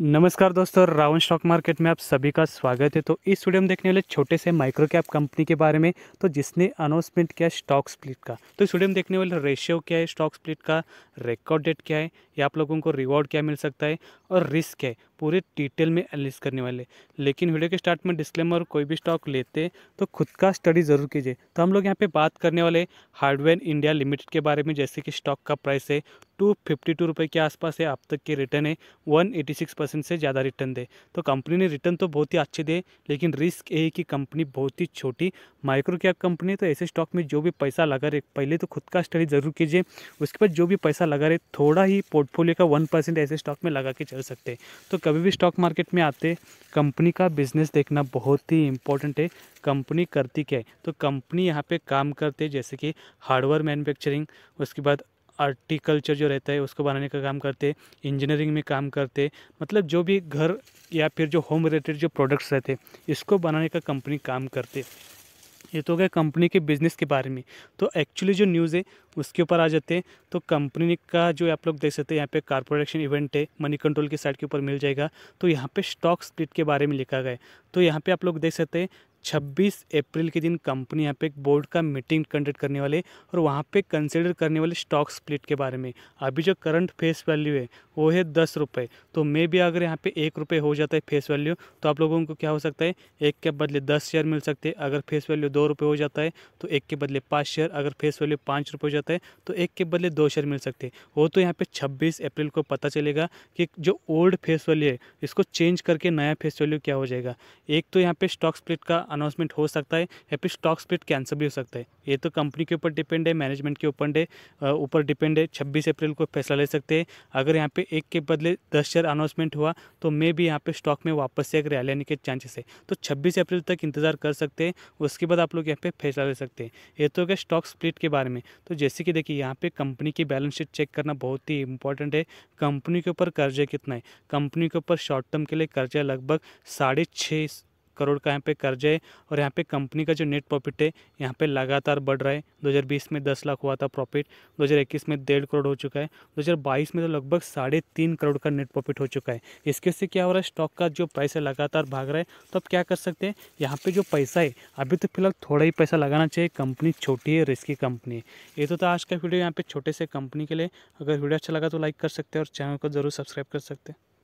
नमस्कार दोस्तों Ravan stock market में आप सभी का स्वागत है तो इस वीडियो में देखने वाले छोटे से माइक्रो कैप कंपनी के बारे में तो जिसने अनाउंसमेंट किया स्टॉक स्प्लिट का तो इस वीडियो में देखने वाले रेशियो क्या है स्टॉक स्प्लिट का रिकॉर्ड डेट क्या है या आप लोगों को रिवॉर्ड क्या मिल सकता है और रिस्क है पूरे डिटेल में एनलिस करने वाले लेकिन वीडियो के स्टार्ट में डिस्क्लेमर कोई भी स्टॉक लेते तो खुद का स्टडी ज़रूर कीजिए तो हम लोग यहाँ पे बात करने वाले हार्डवेयर इंडिया लिमिटेड के बारे में जैसे कि स्टॉक का प्राइस है टू फिफ्टी टू रुपये के आसपास है अब तक के रिटर्न है वन एटी सिक्स परसेंट से ज़्यादा रिटर्न दे तो कंपनी ने रिटर्न तो बहुत ही अच्छे दे लेकिन रिस्क ये है कि कंपनी बहुत ही छोटी माइक्रो कैप कंपनी है तो ऐसे स्टॉक में जो भी पैसा लगा रहे पहले तो खुद का स्टडी ज़रूर कीजिए उसके बाद जो भी पैसा लगा रहे थोड़ा ही पोर्टफोलियो का वन परसेंट ऐसे स्टॉक में लगा के चल सकते हैं तो कभी भी स्टॉक मार्केट में आते कंपनी का बिजनेस देखना बहुत ही इंपॉर्टेंट है कंपनी करती क्या है तो कंपनी यहाँ पे काम करते जैसे कि हार्डवेयर मैन्युफैक्चरिंग उसके बाद आर्टिकल्चर जो रहता है उसको बनाने का काम करते इंजीनियरिंग में काम करते मतलब जो भी घर या फिर जो होम रिलेटेड जो प्रोडक्ट्स रहते इसको बनाने का कंपनी काम करते ये तो हो गया कंपनी के बिज़नेस के बारे में तो एक्चुअली जो न्यूज़ है उसके ऊपर आ जाते हैं तो कंपनी का जो आप लोग देख सकते हैं यहाँ पे कारपोरेशन इवेंट है मनी कंट्रोल की साइड के ऊपर मिल जाएगा तो यहाँ पे स्टॉक स्प्लिट के बारे में लिखा गया है तो यहाँ पे आप लोग देख सकते हैं छब्बीस अप्रैल के दिन कंपनी यहाँ पे एक बोर्ड का मीटिंग कंडक्ट करने वाले और वहाँ पे कंसिडर करने वाले स्टॉक स्प्लिट के बारे में अभी जो करंट फेस वैल्यू है वो है दस रुपये तो मे भी अगर यहाँ पे एक रुपये हो जाता है फेस वैल्यू तो आप लोगों को क्या हो सकता है एक के बदले दस शेयर मिल सकते हैं अगर फेस वैल्यू दो रुपये हो जाता है तो एक के बदले पाँच शेयर अगर फेस वैल्यू पाँच रुपये हो जाता है तो एक के बदले दो शेयर मिल सकते हैं वो तो यहाँ पर छब्बीस अप्रैल को पता चलेगा कि जो ओल्ड फेस वैल्यू है इसको चेंज करके नया फेस वैल्यू क्या हो जाएगा एक तो यहाँ पर स्टॉक स्प्लिट का अनाउंसमेंट हो सकता है या फिर स्टॉक स्प्लिट कैंसिल भी हो सकता है ये तो कंपनी के ऊपर डिपेंड है मैनेजमेंट के ऊपर ऊपर डिपेंड है छब्बीस अप्रैल को फैसला ले सकते हैं अगर यहाँ पे एक के बदले दस शेयर अनाउंसमेंट हुआ तो मे भी यहाँ पे स्टॉक में वापस से एक रैली आने के चांसेस है तो छब्बीस अप्रैल तक इंतजार कर सकते हैं उसके बाद आप लोग यहाँ पे फैसला ले सकते हैं ये तो क्या स्टॉक स्प्लिट के बारे में तो जैसे कि देखिए यहाँ पे कंपनी की बैलेंस शीट चेक करना बहुत ही इंपॉर्टेंट है कंपनी के ऊपर कर्जा कितना है कंपनी के ऊपर शॉर्ट टर्म के लिए कर्जा लगभग साढ़े छः करोड़ का यहाँ पे कर्ज है और यहाँ पे कंपनी का जो नेट प्रॉफिट है यहाँ पे लगातार बढ़ रहा है 2020 में 10 लाख हुआ था प्रॉफिट 2021 में डेढ़ करोड़ हो चुका है 2022 में तो लगभग साढ़े तीन करोड़ का नेट प्रॉफिट हो चुका है इसके से क्या हो रहा है स्टॉक का जो प्राइस है लगातार भाग रहा है तो आप क्या कर सकते हैं यहाँ पर जो पैसा है अभी तो फिलहाल थोड़ा ही पैसा लगाना चाहिए कंपनी छोटी है रिस्की कंपनी है ये तो था आज का वीडियो यहाँ पर छोटे से कंपनी के लिए अगर वीडियो अच्छा लगा तो लाइक कर सकते हैं और चैनल को जरूर सब्सक्राइब कर सकते हैं